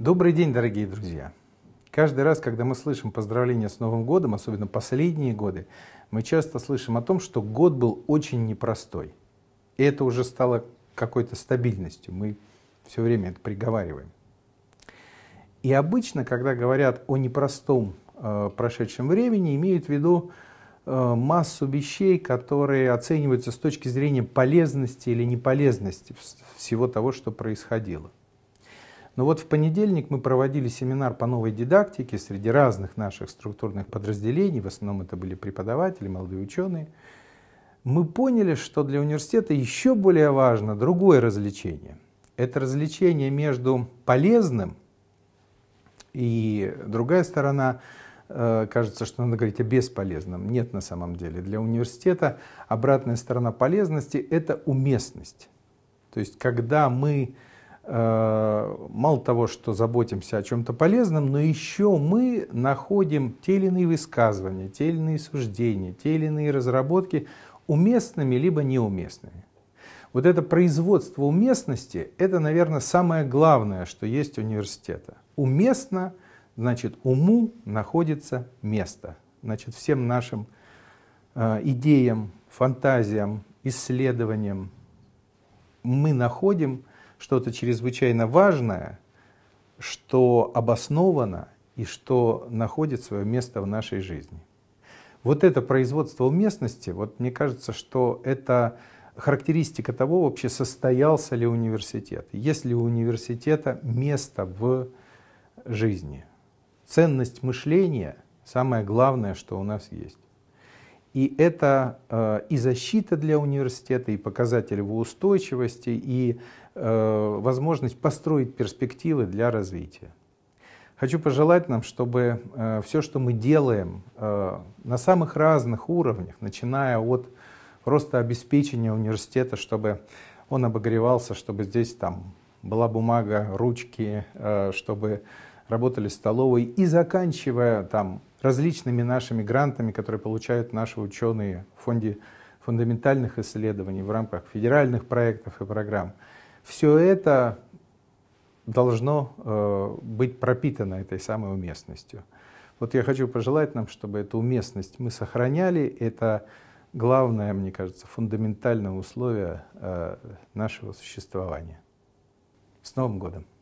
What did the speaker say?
Добрый день, дорогие друзья! Каждый раз, когда мы слышим поздравления с Новым годом, особенно последние годы, мы часто слышим о том, что год был очень непростой. И это уже стало какой-то стабильностью. Мы все время это приговариваем. И обычно, когда говорят о непростом э, прошедшем времени, имеют в виду э, массу вещей, которые оцениваются с точки зрения полезности или неполезности всего того, что происходило. Но вот в понедельник мы проводили семинар по новой дидактике среди разных наших структурных подразделений, в основном это были преподаватели, молодые ученые. Мы поняли, что для университета еще более важно другое развлечение. Это развлечение между полезным и другая сторона э, кажется, что надо говорить о бесполезном. Нет на самом деле. Для университета обратная сторона полезности – это уместность. То есть, когда мы Э, мало того, что заботимся о чем-то полезном, но еще мы находим те или иные высказывания, те или иные суждения, те или иные разработки уместными либо неуместными. Вот это производство уместности, это, наверное, самое главное, что есть у университета. Уместно, значит, уму находится место. Значит, всем нашим э, идеям, фантазиям, исследованиям мы находим что-то чрезвычайно важное, что обосновано и что находит свое место в нашей жизни. Вот это производство уместности, вот мне кажется, что это характеристика того, вообще состоялся ли университет, есть ли у университета место в жизни. Ценность мышления – самое главное, что у нас есть. И это э, и защита для университета, и показатель его устойчивости, и э, возможность построить перспективы для развития. Хочу пожелать нам, чтобы э, все, что мы делаем э, на самых разных уровнях, начиная от просто обеспечения университета, чтобы он обогревался, чтобы здесь там была бумага, ручки, э, чтобы работали столовые, и заканчивая там различными нашими грантами, которые получают наши ученые в фонде фундаментальных исследований, в рамках федеральных проектов и программ. Все это должно э, быть пропитано этой самой уместностью. Вот я хочу пожелать нам, чтобы эту уместность мы сохраняли. Это главное, мне кажется, фундаментальное условие э, нашего существования. С Новым годом!